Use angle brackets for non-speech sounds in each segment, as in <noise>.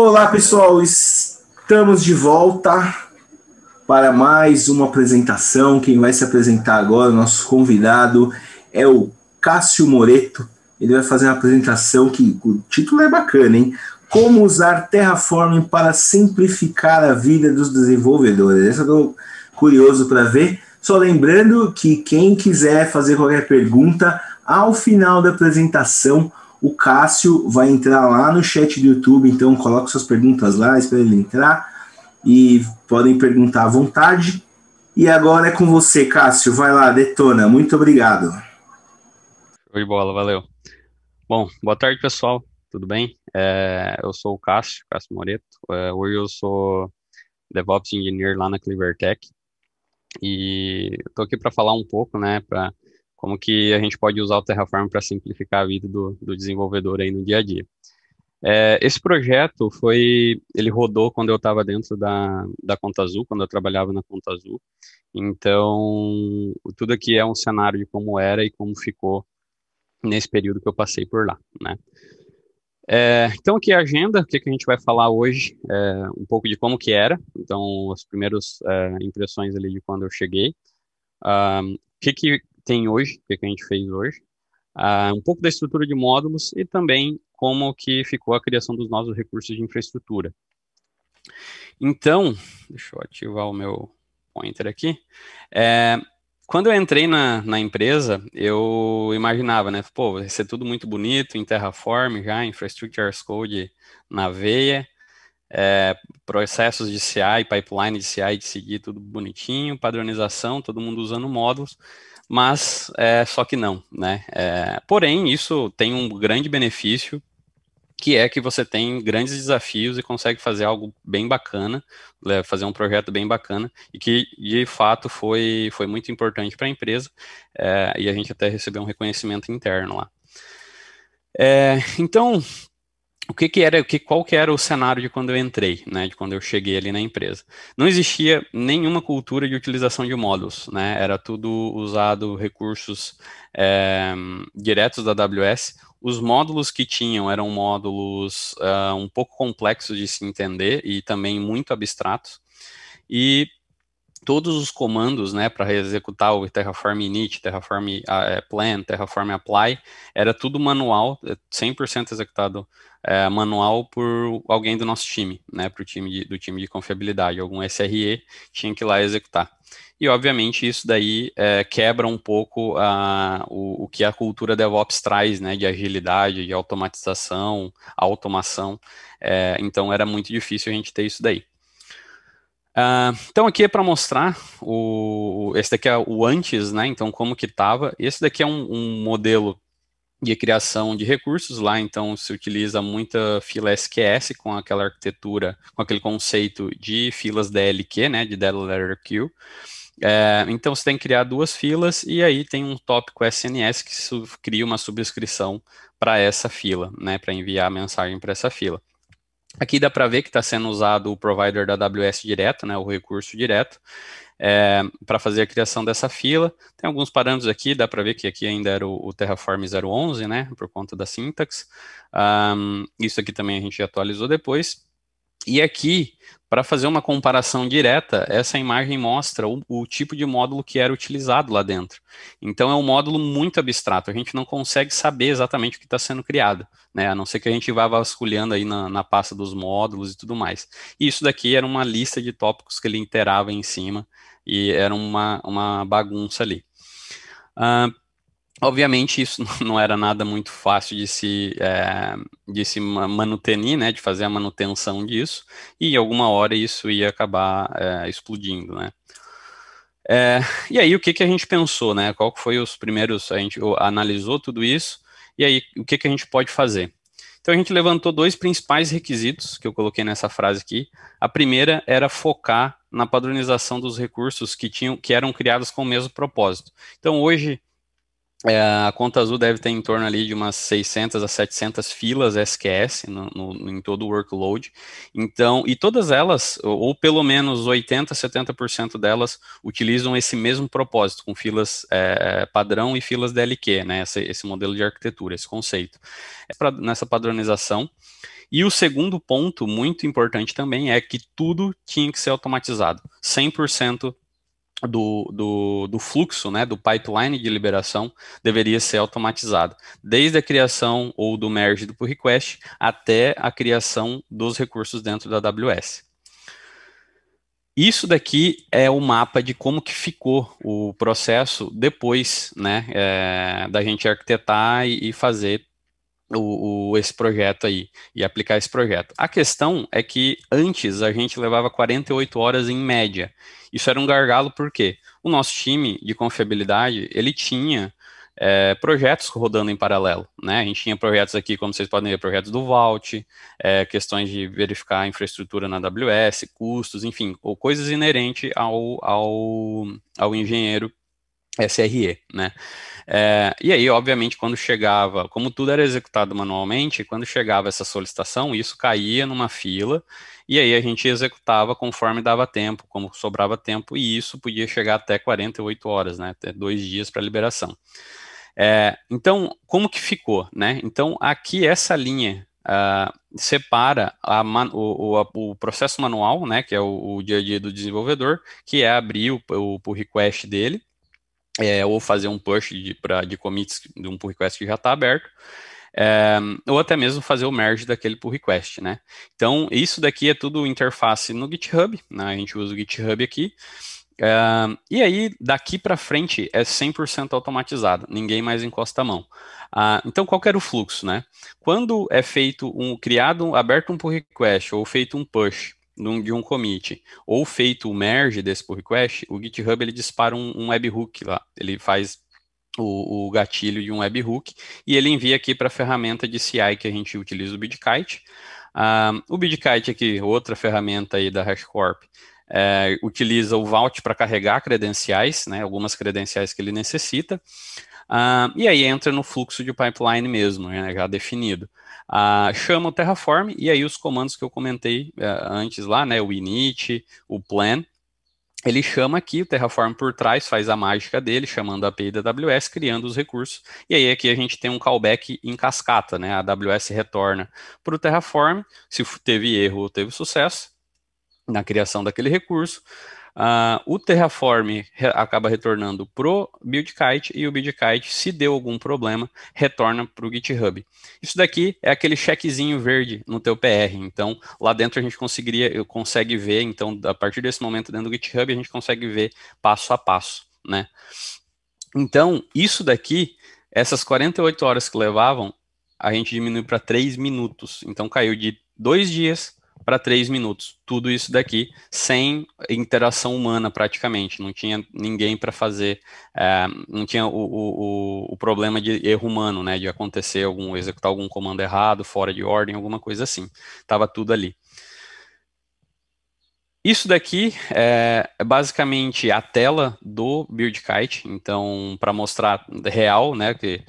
Olá, pessoal, estamos de volta para mais uma apresentação. Quem vai se apresentar agora, nosso convidado, é o Cássio Moreto. Ele vai fazer uma apresentação que o título é bacana, hein? Como usar Terraform para simplificar a vida dos desenvolvedores. Essa eu tô curioso para ver. Só lembrando que quem quiser fazer qualquer pergunta, ao final da apresentação, o Cássio vai entrar lá no chat do YouTube, então coloque suas perguntas lá, espera ele entrar e podem perguntar à vontade. E agora é com você, Cássio. Vai lá, detona. Muito obrigado. Oi, bola, valeu. Bom, boa tarde, pessoal. Tudo bem? É, eu sou o Cássio, Cássio Moreto. É, hoje eu sou DevOps Engineer lá na CleverTech E estou aqui para falar um pouco, né, para como que a gente pode usar o Terraform para simplificar a vida do, do, desenvolvedor aí no dia a dia. É, esse projeto foi, ele rodou quando eu estava dentro da, da Conta Azul, quando eu trabalhava na Conta Azul. Então, tudo aqui é um cenário de como era e como ficou nesse período que eu passei por lá, né? É, então aqui é a agenda, o que, que a gente vai falar hoje, é, um pouco de como que era, então as primeiras é, impressões ali de quando eu cheguei, ah, o um, que, que tem hoje, o que a gente fez hoje, uh, um pouco da estrutura de módulos e também como que ficou a criação dos novos recursos de infraestrutura. Então, deixa eu ativar o meu pointer aqui. É, quando eu entrei na, na, empresa, eu imaginava, né? Pô, vai ser tudo muito bonito, em Terraform já, Infrastructure as Code na veia, é, processos de CI, pipeline de CI de seguir, tudo bonitinho, padronização, todo mundo usando módulos mas é, só que não, né? É, porém, isso tem um grande benefício, que é que você tem grandes desafios e consegue fazer algo bem bacana, né? fazer um projeto bem bacana, e que de fato foi, foi muito importante para a empresa, é, e a gente até recebeu um reconhecimento interno lá. É, então, o que, que era, o que, qual que era o cenário de quando eu entrei, né, de quando eu cheguei ali na empresa. Não existia nenhuma cultura de utilização de módulos, né, era tudo usado recursos é, diretos da AWS. Os módulos que tinham eram módulos uh, um pouco complexos de se entender e também muito abstratos. E todos os comandos, né, para executar o Terraform init, Terraform uh, plan, Terraform apply, era tudo manual, 100% é, executado uh, manual por alguém do nosso time, né, pro time de, do time de confiabilidade, algum SRE tinha que ir lá executar. E obviamente isso daí quebra um pouco ah, o, o que a cultura DevOps traz, né, de agilidade, de automatização, automação. então era muito difícil a gente ter isso daí. Ah, então aqui é para mostrar o esse daqui é o antes, né? Então como que estava. Esse daqui é um, um, modelo de criação de recursos lá, então se utiliza muita fila SQS com aquela arquitetura, com aquele conceito de filas DLQ, né? De Data Letter Queue. É, então você tem que criar duas filas e aí tem um tópico SNS que cria uma subscrição para essa fila, né? Para enviar a mensagem para essa fila. Aqui dá para ver que está sendo usado o provider da AWS direto, né, o recurso direto, é, para fazer a criação dessa fila. Tem alguns parâmetros aqui, dá para ver que aqui ainda era o, o, Terraform 011, né, por conta da syntax. Um, isso aqui também a gente atualizou depois. E aqui, para fazer uma comparação direta, essa imagem mostra o, o, tipo de módulo que era utilizado lá dentro. Então, é um módulo muito abstrato, a gente não consegue saber exatamente o que está sendo criado, né? a não ser que a gente vá vasculhando aí na, na pasta dos módulos e tudo mais. E isso daqui era uma lista de tópicos que ele interava em cima, e era uma, uma bagunça ali. Uh, Obviamente, isso <laughs> não era nada muito fácil de se, é, de se manutenir, né, de fazer a manutenção disso, e alguma hora isso ia acabar é, explodindo, né. É, e aí, o que, que a gente pensou, né, qual foi os primeiros, a gente analisou tudo isso, e aí, o que, que a gente pode fazer? Então, a gente levantou dois principais requisitos que eu coloquei nessa frase aqui. A primeira era focar na padronização dos recursos que, tinham, que eram criados com o mesmo propósito. Então, hoje, é, a conta azul deve ter em torno ali de umas 600 a 700 filas SQS no, no, em todo o workload. Então, e todas elas, ou, ou pelo menos 80, 70% delas, utilizam esse mesmo propósito, com filas é, padrão e filas DLQ, né? Esse, esse modelo de arquitetura, esse conceito. É pra, nessa padronização. E o segundo ponto, muito importante também, é que tudo tinha que ser automatizado. 100% do, do, do, fluxo, né, do pipeline de liberação, deveria ser automatizado, desde a criação ou do merge do pull request até a criação dos recursos dentro da AWS. Isso daqui é o mapa de como que ficou o processo depois né, é, da gente arquitetar e, e fazer o, o, esse projeto aí e aplicar esse projeto. A questão é que antes a gente levava 48 horas em média. Isso era um gargalo porque o nosso time de confiabilidade ele tinha é, projetos rodando em paralelo, né? A gente tinha projetos aqui, como vocês podem ver, projetos do Vault, é, questões de verificar a infraestrutura na AWS, custos, enfim, ou coisas inerentes ao, ao, ao engenheiro SRE, né? É, e aí, obviamente, quando chegava, como tudo era executado manualmente, quando chegava essa solicitação, isso caía numa fila, e aí a gente executava conforme dava tempo, como sobrava tempo, e isso podia chegar até 48 horas, né? Até dois dias para liberação. É, então, como que ficou, né? Então, aqui essa linha Uh, separa man, o, o, a, o, processo manual, né, que é o, o, dia a dia do desenvolvedor, que é abrir o, pull request dele, é, ou fazer um push de, pra, de commits de um pull request que já está aberto, é, ou até mesmo fazer o merge daquele pull request, né? Então, isso daqui é tudo interface no GitHub, né? a gente usa o GitHub aqui, é, e aí, daqui para frente, é 100% automatizado, ninguém mais encosta a mão. Ah, então, qual era o fluxo, né? Quando é feito um, criado, aberto um pull request ou feito um push, de um commit ou feito o merge desse pull request, o GitHub ele dispara um, um webhook lá, ele faz o, o, gatilho de um webhook e ele envia aqui para a ferramenta de CI que a gente utiliza o BidKite. o BidKite aqui, outra ferramenta aí da HashCorp, é, utiliza o Vault para carregar credenciais, né, algumas credenciais que ele necessita, e aí entra no fluxo de pipeline mesmo, né, já definido. Ah, chama o Terraform e aí os comandos que eu comentei eh, antes lá, né, o init, o plan, ele chama aqui o Terraform por trás, faz a mágica dele, chamando a API da AWS, criando os recursos, e aí aqui a gente tem um callback em cascata, né? A AWS retorna para o Terraform, se teve erro ou teve sucesso na criação daquele recurso, Uh, o Terraform re acaba retornando pro BuildKite e o BuildKite, se deu algum problema, retorna para o GitHub. Isso daqui é aquele chequezinho verde no teu PR. Então, lá dentro a gente conseguiria, consegue ver, então, a partir desse momento dentro do GitHub, a gente consegue ver passo a passo, né? Então, isso daqui, essas 48 horas que levavam, a gente diminuiu para 3 minutos. Então, caiu de dois dias para três minutos. Tudo isso daqui sem interação humana praticamente. Não tinha ninguém para fazer, é, não tinha o, o, o, problema de erro humano, né? De acontecer algum, executar algum comando errado, fora de ordem, alguma coisa assim. Tava tudo ali. Isso daqui é, é basicamente a tela do BuildKite, então para mostrar real, né, que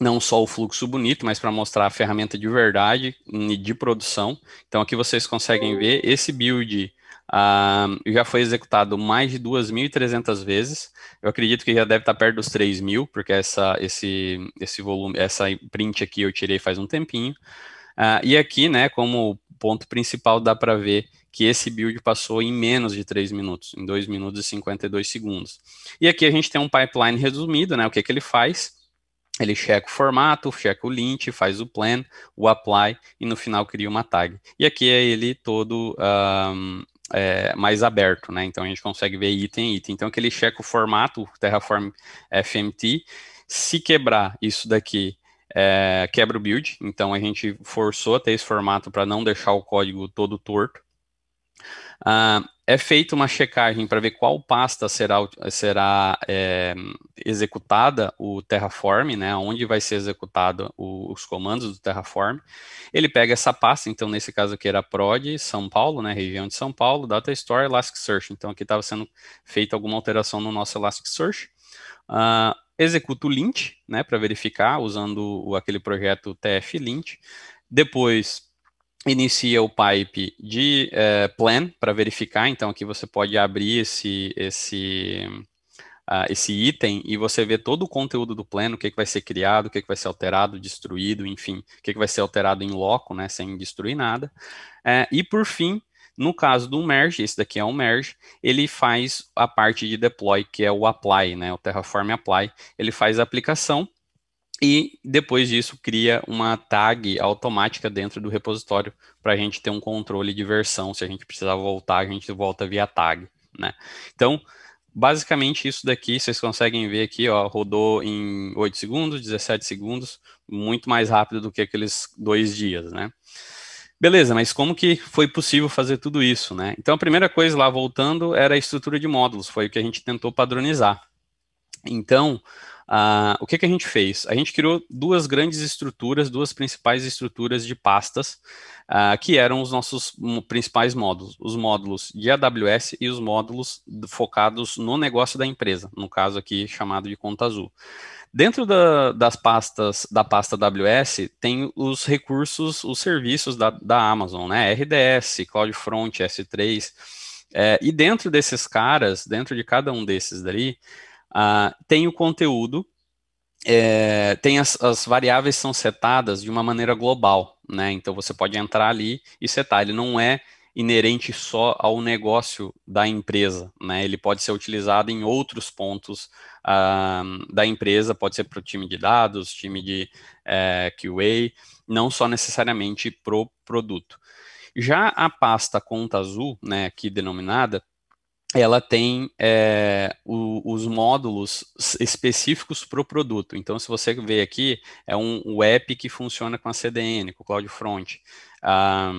não só o fluxo bonito, mas para mostrar a ferramenta de verdade de produção. Então aqui vocês conseguem ver esse build uh, já foi executado mais de 2.300 vezes. Eu acredito que já deve estar tá perto dos 3.000, porque essa esse esse volume, essa print aqui eu tirei faz um tempinho. Uh, e aqui, né, como ponto principal, dá para ver que esse build passou em menos de 3 minutos, em 2 minutos e 52 segundos. E aqui a gente tem um pipeline resumido, né, o que, que ele faz ele checa o formato, checa o lint, faz o plan, o apply e no final cria uma tag. E aqui é ele todo um, é, mais aberto, né? Então a gente consegue ver item item. Então aqui ele checa o formato, o Terraform FMT. Se quebrar isso daqui, é, quebra o build. Então a gente forçou até esse formato para não deixar o código todo torto. Uh, é feita uma checagem para ver qual pasta será, será é, executada o Terraform, né, onde vai ser executado o, os comandos do Terraform. Ele pega essa pasta, então nesse caso aqui era prod São Paulo, né, região de São Paulo, data store, Elasticsearch. Então aqui estava sendo feita alguma alteração no nosso Elasticsearch. Uh, executa o lint, né, para verificar usando o, aquele projeto TF lint. Depois inicia o pipe de eh, plan para verificar. Então aqui você pode abrir esse esse uh, esse item e você vê todo o conteúdo do plano, o que, é que vai ser criado, o que, é que vai ser alterado, destruído, enfim, o que, é que vai ser alterado em loco, né, sem destruir nada. Eh, e por fim, no caso do merge, esse daqui é um merge, ele faz a parte de deploy, que é o apply, né, o Terraform apply, ele faz a aplicação e depois disso cria uma tag automática dentro do repositório para a gente ter um controle de versão. Se a gente precisar voltar, a gente volta via tag. Né? Então, basicamente isso daqui, vocês conseguem ver aqui, ó, rodou em 8 segundos, 17 segundos, muito mais rápido do que aqueles dois dias, né? Beleza, mas como que foi possível fazer tudo isso, né? Então a primeira coisa lá voltando era a estrutura de módulos, foi o que a gente tentou padronizar. Então, ah, o que, que a gente fez? A gente criou duas grandes estruturas, duas principais estruturas de pastas, ah, que eram os nossos principais módulos, os módulos de AWS e os módulos focados no negócio da empresa, no caso aqui chamado de conta azul. Dentro da, das pastas da pasta AWS tem os recursos, os serviços da, da Amazon, né? RDS, CloudFront, S3. É, e dentro desses caras, dentro de cada um desses dali, Uh, tem o conteúdo, é, tem as, as variáveis são setadas de uma maneira global, né? Então você pode entrar ali e setar. Ele não é inerente só ao negócio da empresa, né? Ele pode ser utilizado em outros pontos uh, da empresa, pode ser para o time de dados, time de é, QA, não só necessariamente para o produto. Já a pasta conta azul, né, aqui denominada, ela tem é, o, os módulos específicos para o produto. Então, se você vê aqui, é um app que funciona com a CDN, com o Cloud Front. Ah,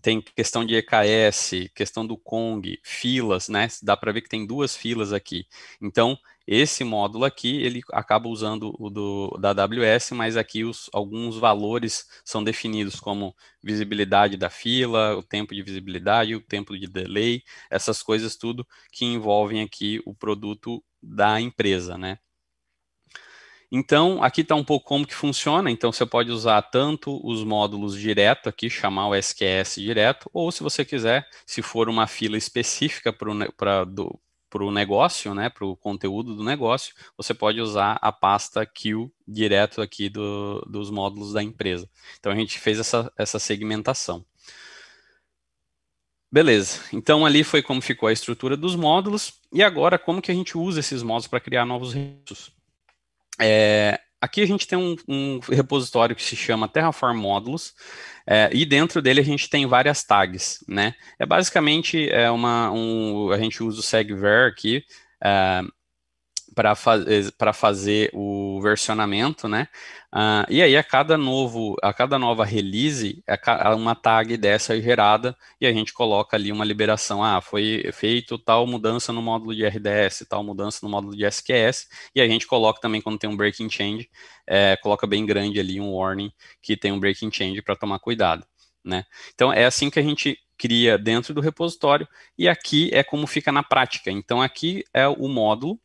tem questão de EKS, questão do Kong, filas, né? Dá para ver que tem duas filas aqui. Então, esse módulo aqui, ele acaba usando o do, da AWS, mas aqui os, alguns valores são definidos como visibilidade da fila, o tempo de visibilidade, o tempo de delay, essas coisas tudo que envolvem aqui o produto da empresa, né? Então, aqui está um pouco como que funciona. Então, você pode usar tanto os módulos direto aqui, chamar o SQS direto, ou se você quiser, se for uma fila específica para o negócio, né, para o conteúdo do negócio, você pode usar a pasta Q direto aqui do, dos módulos da empresa. Então, a gente fez essa, essa segmentação. Beleza, então ali foi como ficou a estrutura dos módulos, e agora como que a gente usa esses módulos para criar novos recursos. É, aqui a gente tem um, um, repositório que se chama Terraform Modules, é, e dentro dele a gente tem várias tags, né? É basicamente é uma, um, a gente usa o segver aqui, é, para faz, fazer o versionamento, né? Uh, e aí a cada novo, a cada nova release, uma tag dessa é gerada e a gente coloca ali uma liberação. Ah, foi feito tal mudança no módulo de RDS, tal mudança no módulo de SQS, e a gente coloca também quando tem um breaking change, é, coloca bem grande ali um warning que tem um breaking change para tomar cuidado. Né? Então é assim que a gente cria dentro do repositório e aqui é como fica na prática. Então aqui é o módulo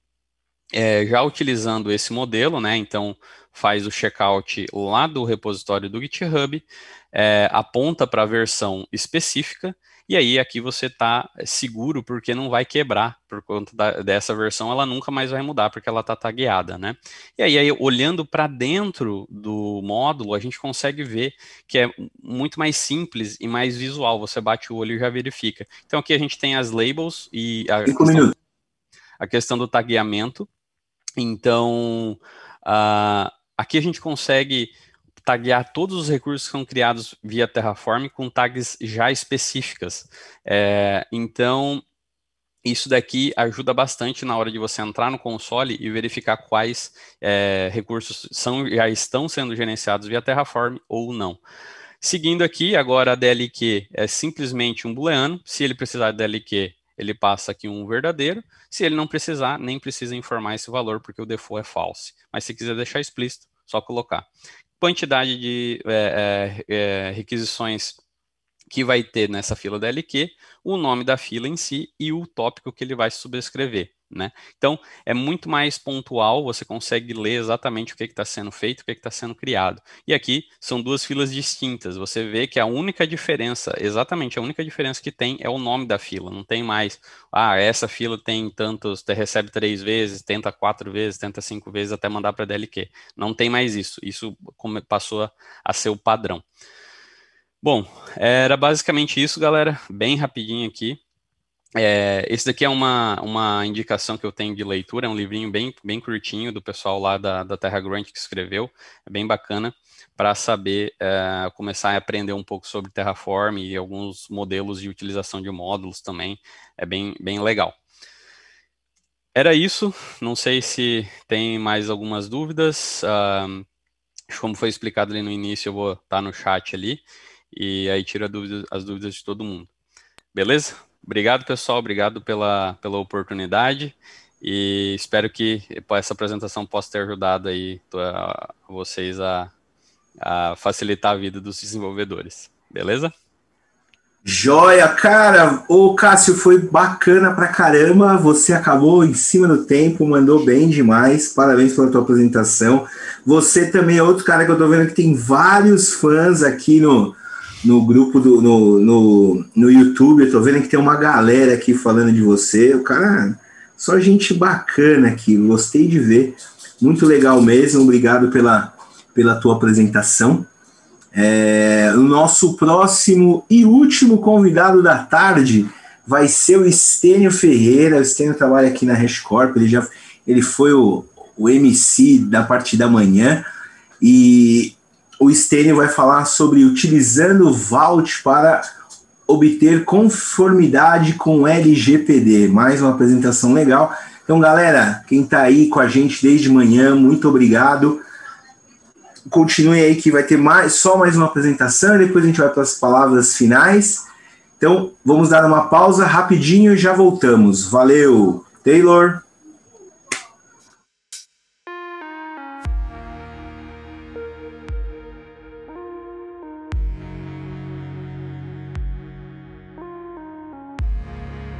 é, já utilizando esse modelo, né? Então, faz o checkout lá do repositório do GitHub, é, aponta para a versão específica, e aí aqui você está seguro porque não vai quebrar por conta da, dessa versão, ela nunca mais vai mudar porque ela está tagueada, né? E aí, aí olhando para dentro do módulo, a gente consegue ver que é muito mais simples e mais visual. Você bate o olho e já verifica. Então aqui a gente tem as labels e a, questão, a questão do tagueamento. Então, uh, aqui a gente consegue taguear todos os recursos que são criados via Terraform com tags já específicas. É, então, isso daqui ajuda bastante na hora de você entrar no console e verificar quais é, recursos são, já estão sendo gerenciados via Terraform ou não. Seguindo aqui, agora a DLQ é simplesmente um booleano. Se ele precisar de DLQ, ele passa aqui um verdadeiro. Se ele não precisar, nem precisa informar esse valor, porque o default é false. Mas se quiser deixar explícito, só colocar. Quantidade de é, é, é requisições que vai ter nessa fila da LQ o nome da fila em si e o tópico que ele vai subscrever. Né? Então, é muito mais pontual, você consegue ler exatamente o que está sendo feito, o que está sendo criado. E aqui são duas filas distintas. Você vê que a única diferença, exatamente a única diferença que tem é o nome da fila. Não tem mais, ah, essa fila tem tantos, recebe três vezes, tenta quatro vezes, tenta cinco vezes até mandar para a DLQ. Não tem mais isso. Isso passou a ser o padrão. Bom, era basicamente isso, galera. Bem rapidinho aqui. É, esse daqui é uma, uma indicação que eu tenho de leitura, é um livrinho bem, bem curtinho do pessoal lá da, da Terra Grant que escreveu, é bem bacana para saber, é, começar a aprender um pouco sobre Terraform e alguns modelos de utilização de módulos também, é bem, bem legal. Era isso, não sei se tem mais algumas dúvidas, ah, como foi explicado ali no início, eu vou estar tá no chat ali, e aí tira dúvidas, as dúvidas de todo mundo. Beleza? Obrigado, pessoal. Obrigado pela, pela oportunidade. E espero que essa apresentação possa ter ajudado aí a, vocês a, a facilitar a vida dos desenvolvedores. Beleza? Joia, cara! O Cássio foi bacana pra caramba. Você acabou em cima do tempo, mandou bem demais. Parabéns pela tua apresentação. Você também é outro cara que eu tô vendo que tem vários fãs aqui no, no grupo do no, no, no YouTube, eu tô vendo que tem uma galera aqui falando de você. O cara, só gente bacana aqui, gostei de ver. Muito legal mesmo, obrigado pela, pela tua apresentação. É, o nosso próximo e último convidado da tarde vai ser o Estênio Ferreira. O Estênio trabalha aqui na Rescorp, ele já ele foi o, o MC da parte da manhã. E o Stênio vai falar sobre utilizando o VAUT para obter conformidade com o LGPD. Mais uma apresentação legal. Então, galera, quem está aí com a gente desde manhã, muito obrigado. Continue aí que vai ter mais, só mais uma apresentação, e depois a gente vai para as palavras finais. Então, vamos dar uma pausa rapidinho e já voltamos. Valeu, Taylor!